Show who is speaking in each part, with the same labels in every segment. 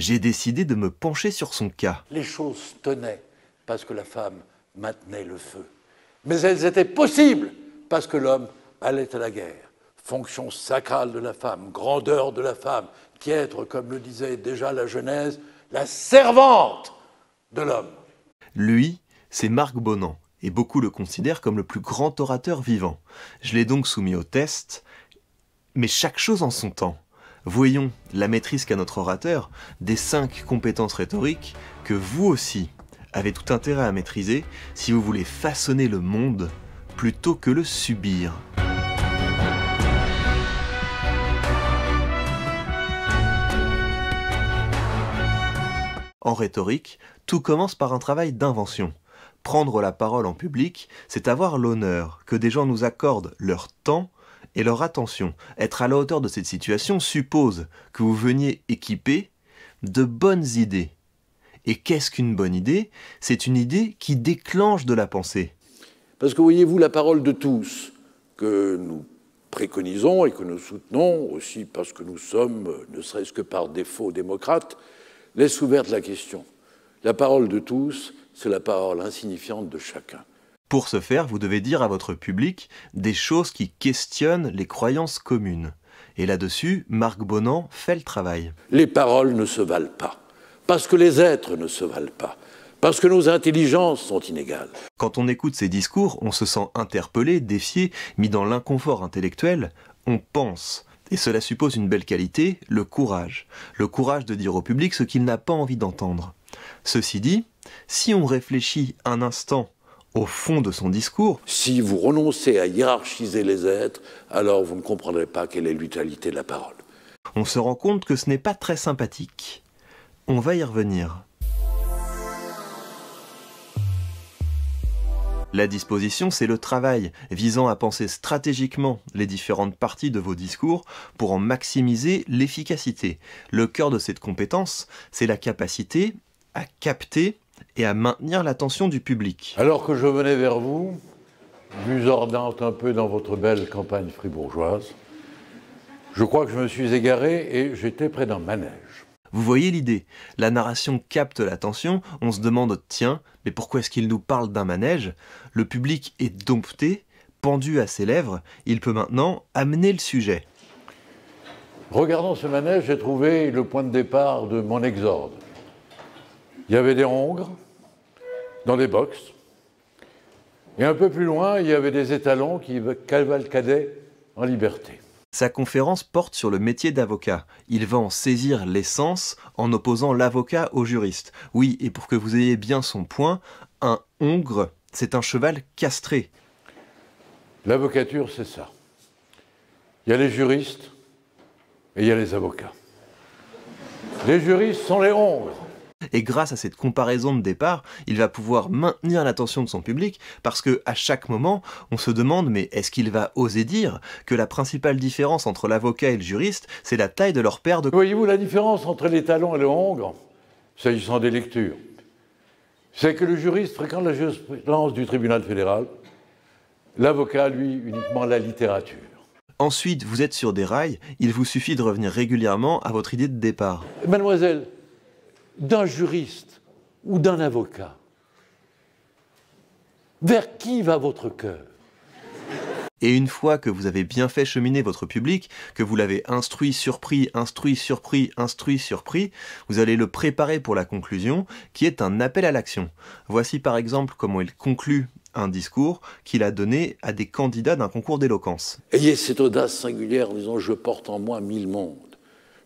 Speaker 1: j'ai décidé de me pencher sur son cas.
Speaker 2: Les choses tenaient parce que la femme maintenait le feu. Mais elles étaient possibles parce que l'homme allait à la guerre. Fonction sacrale de la femme, grandeur de la femme, qui être comme le disait déjà la Genèse, la servante de l'homme.
Speaker 1: Lui, c'est Marc Bonan, et beaucoup le considèrent comme le plus grand orateur vivant. Je l'ai donc soumis au test, mais chaque chose en son temps voyons la maîtrise qu'a notre orateur des cinq compétences rhétoriques que vous aussi avez tout intérêt à maîtriser si vous voulez façonner le monde plutôt que le subir. En rhétorique, tout commence par un travail d'invention. Prendre la parole en public, c'est avoir l'honneur que des gens nous accordent leur temps et leur attention. Être à la hauteur de cette situation suppose que vous veniez équipé de bonnes idées. Et qu'est-ce qu'une bonne idée C'est une idée qui déclenche de la pensée.
Speaker 2: Parce que voyez-vous, la parole de tous que nous préconisons et que nous soutenons, aussi parce que nous sommes, ne serait-ce que par défaut, démocrates, laisse ouverte la question. La parole de tous, c'est la parole insignifiante de chacun.
Speaker 1: Pour ce faire, vous devez dire à votre public des choses qui questionnent les croyances communes. Et là-dessus, Marc Bonan fait le travail.
Speaker 2: Les paroles ne se valent pas, parce que les êtres ne se valent pas, parce que nos intelligences sont inégales.
Speaker 1: Quand on écoute ces discours, on se sent interpellé, défié, mis dans l'inconfort intellectuel, on pense. Et cela suppose une belle qualité, le courage. Le courage de dire au public ce qu'il n'a pas envie d'entendre. Ceci dit, si on réfléchit un instant
Speaker 2: au fond de son discours. Si vous renoncez à hiérarchiser les êtres, alors vous ne comprendrez pas quelle est l'utilité de la parole.
Speaker 1: On se rend compte que ce n'est pas très sympathique. On va y revenir. La disposition, c'est le travail visant à penser stratégiquement les différentes parties de vos discours pour en maximiser l'efficacité. Le cœur de cette compétence, c'est la capacité à capter et à maintenir l'attention du public.
Speaker 2: Alors que je venais vers vous, musordante un peu dans votre belle campagne fribourgeoise, je crois que je me suis égaré et j'étais près d'un manège. Vous voyez
Speaker 1: l'idée La narration capte l'attention, on se demande tiens, mais pourquoi est-ce qu'il nous parle d'un manège Le public est dompté, pendu à ses lèvres, il peut maintenant
Speaker 2: amener le sujet. Regardant ce manège, j'ai trouvé le point de départ de mon exorde il y avait des hongres dans des boxes. Et un peu plus loin, il y avait des étalons qui cavalcadaient en
Speaker 1: liberté. Sa conférence porte sur le métier d'avocat. Il va en saisir l'essence en opposant l'avocat au juriste. Oui, et pour que vous ayez bien son point, un hongre,
Speaker 2: c'est un cheval castré. L'avocature, c'est ça. Il y a les juristes et il y a les avocats. Les juristes
Speaker 1: sont les hongres. Et grâce à cette comparaison de départ, il va pouvoir maintenir l'attention de son public parce que à chaque moment, on se demande mais est-ce qu'il va oser dire que la principale différence entre l'avocat et le juriste, c'est la taille de leur paire de Voyez-vous la différence entre les talons et le
Speaker 2: hongre s'agissant des lectures C'est que le juriste fréquente la jurisprudence du tribunal fédéral, l'avocat lui uniquement la littérature.
Speaker 1: Ensuite, vous êtes sur des rails, il vous suffit de revenir régulièrement à votre idée de départ.
Speaker 2: Mademoiselle, d'un juriste ou d'un avocat Vers qui va votre cœur
Speaker 1: et une fois que vous avez bien fait cheminer votre public, que vous l'avez instruit, surpris, instruit, surpris, instruit, surpris, vous allez le préparer pour la conclusion, qui est un appel à l'action. Voici par exemple comment il conclut un discours qu'il a donné à des candidats d'un concours d'éloquence.
Speaker 2: Ayez cette audace singulière en disant Je porte en moi mille mondes.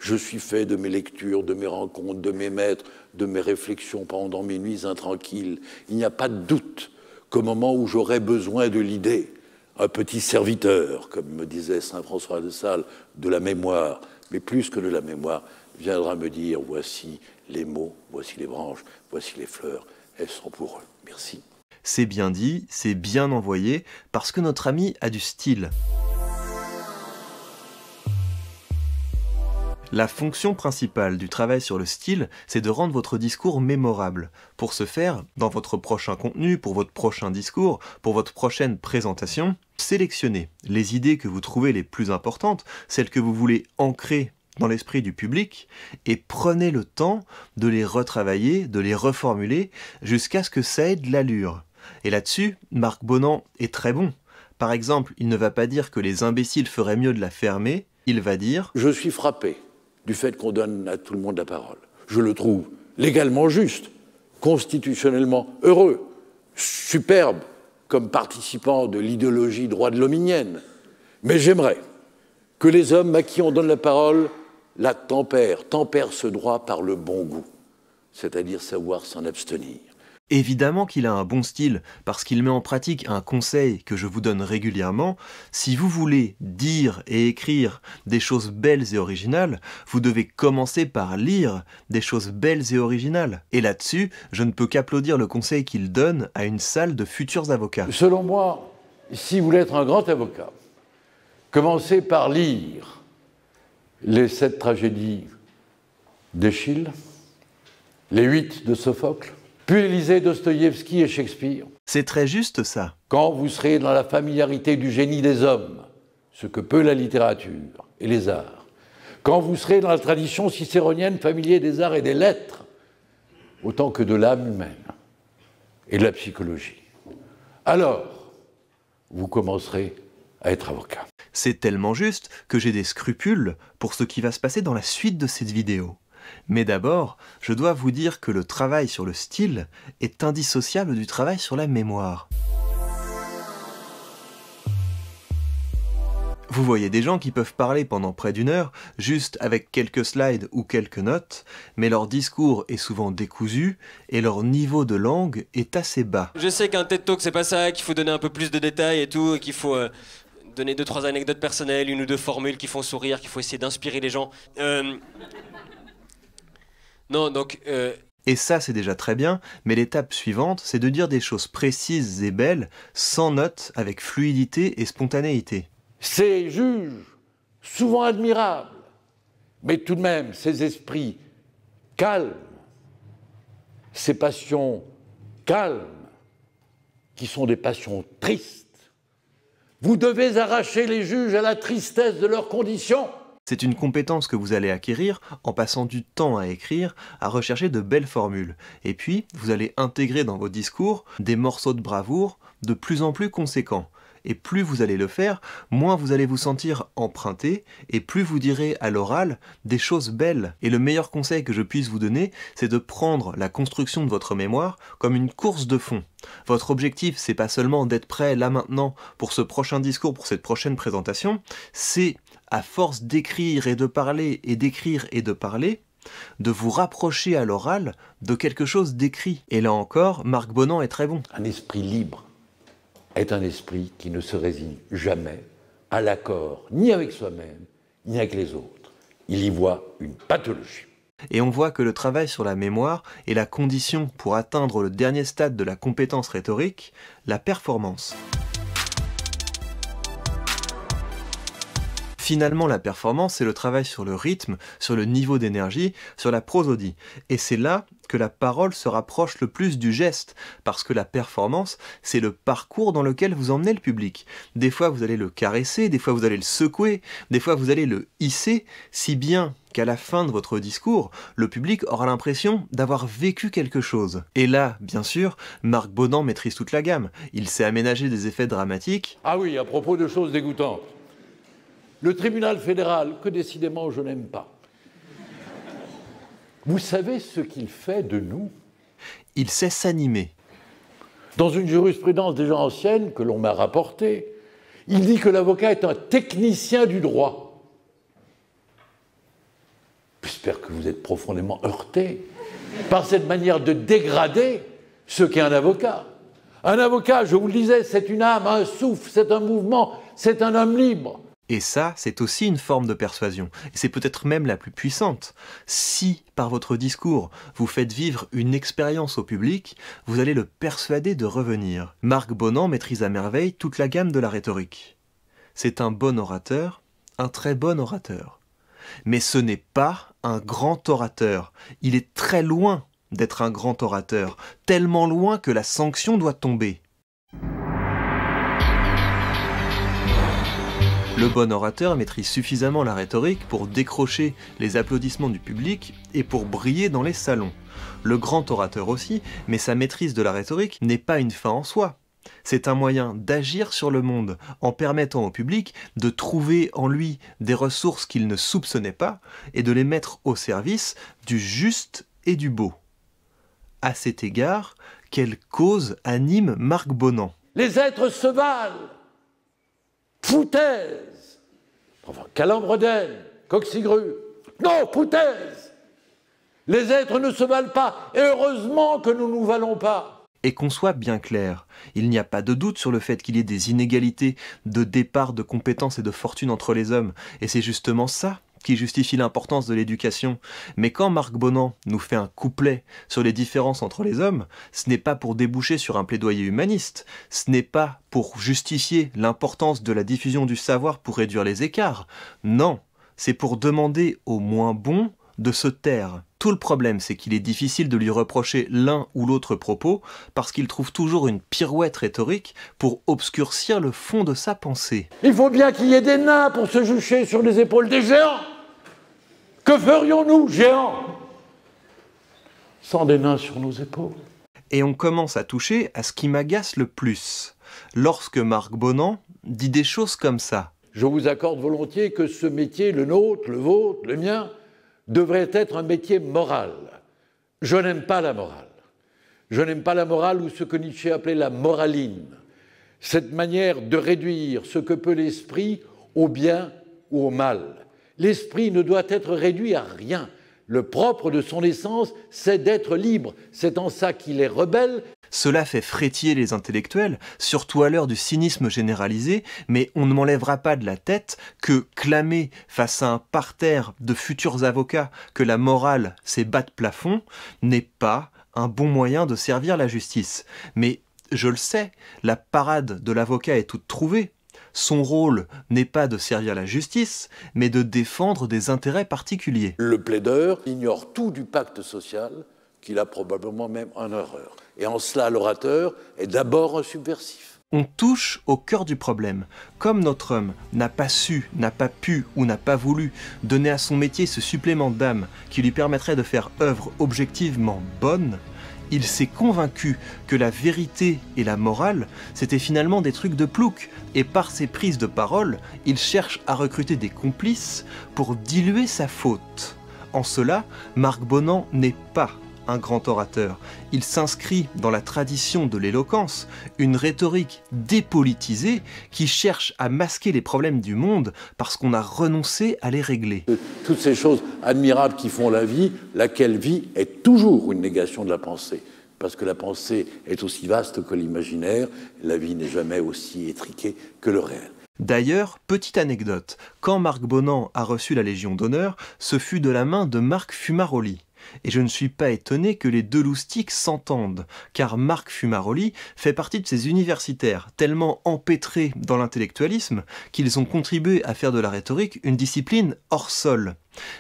Speaker 2: Je suis fait de mes lectures, de mes rencontres, de mes maîtres, de mes réflexions pendant mes nuits intranquilles. Il n'y a pas de doute qu'au moment où j'aurai besoin de l'idée, un petit serviteur, comme me disait saint François de Sales, de la mémoire, mais plus que de la mémoire, viendra me dire voici les mots, voici les branches, voici les fleurs, elles sont pour eux. Merci. C'est
Speaker 1: bien dit, c'est bien envoyé, parce que notre ami a du style. La fonction principale du travail sur le style, c'est de rendre votre discours mémorable. Pour ce faire, dans votre prochain contenu, pour votre prochain discours, pour votre prochaine présentation, sélectionnez les idées que vous trouvez les plus importantes, celles que vous voulez ancrer dans l'esprit du public et prenez le temps de les retravailler, de les reformuler jusqu'à ce que ça ait de l'allure. Et là-dessus, Marc Bonan est très bon. Par exemple, il ne va pas dire que les imbéciles feraient mieux
Speaker 2: de la fermer, il va dire ⁇ Je suis frappé du fait qu'on donne à tout le monde la parole. Je le trouve légalement juste, constitutionnellement heureux, superbe comme participant de l'idéologie droit de l'hominienne. Mais j'aimerais que les hommes à qui on donne la parole la tempèrent, tempèrent ce droit par le bon goût, c'est-à-dire savoir s'en abstenir.
Speaker 1: Évidemment qu'il a un bon style, parce qu'il met en pratique un conseil que je vous donne régulièrement. Si vous voulez dire et écrire des choses belles et originales, vous devez commencer par lire des choses belles et originales. Et là-dessus, je ne peux qu'applaudir le conseil qu'il donne à une salle de
Speaker 2: futurs avocats. Selon moi, si vous voulez être un grand avocat, commencez par lire les sept tragédies d'Eschyle, les huit de Sophocle, puis Dostoïevski et Shakespeare. C'est très juste ça. Quand vous serez dans la familiarité du génie des hommes, ce que peut la littérature et les arts, quand vous serez dans la tradition cicéronienne familier des arts et des lettres, autant que de l'âme humaine et de la psychologie, alors vous commencerez à être avocat. C'est tellement
Speaker 1: juste que j'ai des scrupules pour ce qui va se passer dans la suite de cette vidéo. Mais d'abord, je dois vous dire que le travail sur le style est indissociable du travail sur la mémoire. Vous voyez des gens qui peuvent parler pendant près d'une heure, juste avec quelques slides ou quelques notes, mais leur discours est souvent décousu et leur niveau de langue est assez bas. Je sais qu'un TED Talk c'est pas ça, qu'il faut donner un peu plus de détails et tout, qu'il faut euh, donner deux trois anecdotes personnelles, une ou deux formules qui font sourire, qu'il faut essayer d'inspirer les gens. Euh, non, donc. Euh, et ça, c'est déjà très bien, mais l'étape suivante, c'est de dire des choses précises et belles, sans notes, avec fluidité et spontanéité.
Speaker 2: Ces juges, souvent admirables, mais tout de même, ces esprits calmes, ces passions calmes, qui sont des passions tristes, vous devez arracher les juges à la tristesse
Speaker 1: de leurs conditions. C'est une compétence que vous allez acquérir en passant du temps à écrire, à rechercher de belles formules. Et puis, vous allez intégrer dans vos discours des morceaux de bravoure de plus en plus conséquents. Et plus vous allez le faire, moins vous allez vous sentir emprunté, et plus vous direz à l'oral des choses belles. Et le meilleur conseil que je puisse vous donner, c'est de prendre la construction de votre mémoire comme une course de fond. Votre objectif, c'est pas seulement d'être prêt là maintenant pour ce prochain discours, pour cette prochaine présentation, c'est à force d'écrire et de parler et d'écrire et de parler, de vous rapprocher à l'oral de quelque chose d'écrit. Et là encore, Marc Bonan est très bon. Un esprit libre
Speaker 2: est un esprit qui ne se résigne jamais à l'accord, ni avec soi-même, ni avec les autres. Il y voit une pathologie. Et on voit que le
Speaker 1: travail sur la mémoire est la condition pour atteindre le dernier stade de la compétence rhétorique, la performance. Finalement, la performance, c'est le travail sur le rythme, sur le niveau d'énergie, sur la prosodie. Et c'est là que la parole se rapproche le plus du geste, parce que la performance, c'est le parcours dans lequel vous emmenez le public. Des fois, vous allez le caresser, des fois, vous allez le secouer, des fois, vous allez le hisser, si bien qu'à la fin de votre discours, le public aura l'impression d'avoir vécu quelque chose. Et là, bien sûr, Marc Bonan maîtrise toute la gamme.
Speaker 2: Il sait aménager des effets dramatiques. Ah oui, à propos de choses dégoûtantes. Le tribunal fédéral, que décidément je n'aime pas. Vous savez ce qu'il fait de nous Il sait s'animer. Dans une jurisprudence déjà ancienne que l'on m'a rapportée, il dit que l'avocat est un technicien du droit. J'espère que vous êtes profondément heurté par cette manière de dégrader ce qu'est un avocat. Un avocat, je vous le disais, c'est une âme, un souffle, c'est un mouvement, c'est un homme libre. Et ça,
Speaker 1: c'est aussi une forme de persuasion. Et c'est peut-être même la plus puissante. Si, par votre discours, vous faites vivre une expérience au public, vous allez le persuader de revenir. Marc Bonan maîtrise à merveille toute la gamme de la rhétorique. C'est un bon orateur, un très bon orateur. Mais ce n'est pas un grand orateur. Il est très loin d'être un grand orateur, tellement loin que la sanction doit tomber. Le bon orateur maîtrise suffisamment la rhétorique pour décrocher les applaudissements du public et pour briller dans les salons. Le grand orateur aussi, mais sa maîtrise de la rhétorique n'est pas une fin en soi. C'est un moyen d'agir sur le monde en permettant au public de trouver en lui des ressources qu'il ne soupçonnait pas et de les mettre au service du juste et du beau. À cet égard, quelle cause anime Marc Bonan
Speaker 2: Les êtres se valent foutaise. Enfin, Coxigru. Non, foutaise. Les êtres ne se valent pas, et heureusement que nous ne nous valons pas.
Speaker 1: Et qu'on soit bien clair, il n'y a pas de doute sur le fait qu'il y ait des inégalités de départ, de compétences et de fortune entre les hommes, et c'est justement ça qui justifie l'importance de l'éducation. Mais quand Marc Bonan nous fait un couplet sur les différences entre les hommes, ce n'est pas pour déboucher sur un plaidoyer humaniste, ce n'est pas pour justifier l'importance de la diffusion du savoir pour réduire les écarts. Non, c'est pour demander au moins bon de se taire. Tout le problème, c'est qu'il est difficile de lui reprocher l'un ou l'autre propos, parce qu'il trouve toujours une pirouette
Speaker 2: rhétorique pour obscurcir
Speaker 1: le fond de sa pensée.
Speaker 2: Il faut bien qu'il y ait des nains pour se jucher sur les épaules des géants que ferions-nous, géants, sans des nains sur nos épaules
Speaker 1: Et on commence à toucher à ce qui m'agace le
Speaker 2: plus, lorsque Marc Bonan dit des choses comme ça. Je vous accorde volontiers que ce métier, le nôtre, le vôtre, le mien, devrait être un métier moral. Je n'aime pas la morale. Je n'aime pas la morale ou ce que Nietzsche appelait la moraline, cette manière de réduire ce que peut l'esprit au bien ou au mal. L'esprit ne doit être réduit à rien. Le propre de son essence, c'est d'être libre. C'est en ça qu'il est rebelle. Cela fait frétiller les intellectuels,
Speaker 1: surtout à l'heure du cynisme généralisé, mais on ne m'enlèvera pas de la tête que clamer face à un parterre de futurs avocats que la morale c'est bas de plafond n'est pas un bon moyen de servir la justice. Mais je le sais, la parade de l'avocat est toute trouvée. Son rôle n'est pas de servir la justice, mais de défendre des intérêts particuliers.
Speaker 2: Le plaideur ignore tout du pacte social qu'il a probablement même en erreur. Et en cela, l'orateur est d'abord un subversif
Speaker 1: on touche au cœur du problème. Comme notre homme n'a pas su, n'a pas pu ou n'a pas voulu donner à son métier ce supplément d'âme qui lui permettrait de faire œuvre objectivement bonne, il s'est convaincu que la vérité et la morale, c'était finalement des trucs de plouc, et par ses prises de parole, il cherche à recruter des complices pour diluer sa faute. En cela, Marc Bonan n'est pas un grand orateur. Il s'inscrit dans la tradition de l'éloquence, une rhétorique dépolitisée qui cherche à masquer les problèmes du monde parce qu'on a
Speaker 2: renoncé à les régler. Toutes ces choses admirables qui font la vie, laquelle vie est toujours une négation de la pensée. Parce que la pensée est aussi vaste que l'imaginaire, la vie n'est jamais aussi étriquée que le réel.
Speaker 1: D'ailleurs, petite anecdote, quand Marc Bonan a reçu la Légion d'honneur, ce fut de la main de Marc Fumaroli. Et je ne suis pas étonné que les deux loustiques s'entendent, car Marc Fumaroli fait partie de ces universitaires tellement empêtrés dans l'intellectualisme qu'ils ont contribué à faire de la rhétorique une discipline hors sol.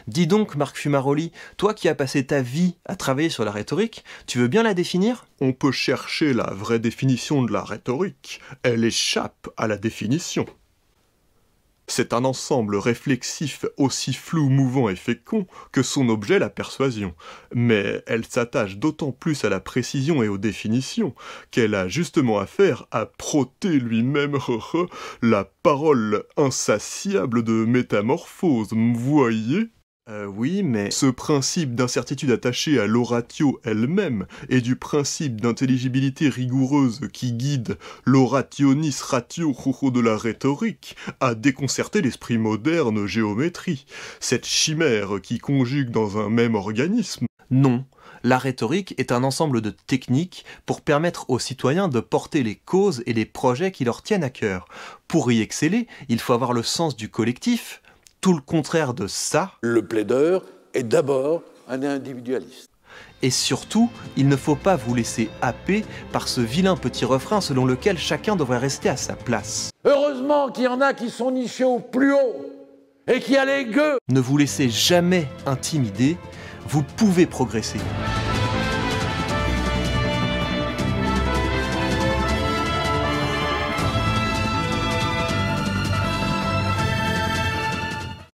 Speaker 1: Dis donc, Marc Fumaroli, toi qui as passé ta vie à travailler sur la rhétorique, tu veux bien la définir On peut chercher la vraie définition de la rhétorique. Elle échappe à la définition. C'est un ensemble réflexif aussi flou, mouvant et fécond que son objet la persuasion, mais elle s'attache d'autant plus à la précision et aux définitions qu'elle a justement affaire à proter lui-même la parole insatiable de métamorphose, voyez euh, oui, mais ce principe d'incertitude attaché à l'oratio elle-même et du principe d'intelligibilité rigoureuse qui guide l'orationis ratio de la rhétorique a déconcerté l'esprit moderne géométrie, cette chimère qui conjugue dans un même organisme. Non, la rhétorique est un ensemble de techniques pour permettre aux citoyens de porter les causes et les projets qui leur tiennent à cœur. Pour y exceller, il faut avoir le sens du collectif, tout le contraire de ça.
Speaker 2: Le plaideur est d'abord un individualiste.
Speaker 1: Et surtout, il ne faut pas vous laisser happer par ce vilain petit refrain selon lequel chacun devrait rester à sa place.
Speaker 2: Heureusement qu'il y en a qui sont nichés au plus haut et qui a les gueux.
Speaker 1: Ne vous laissez jamais intimider, vous pouvez progresser.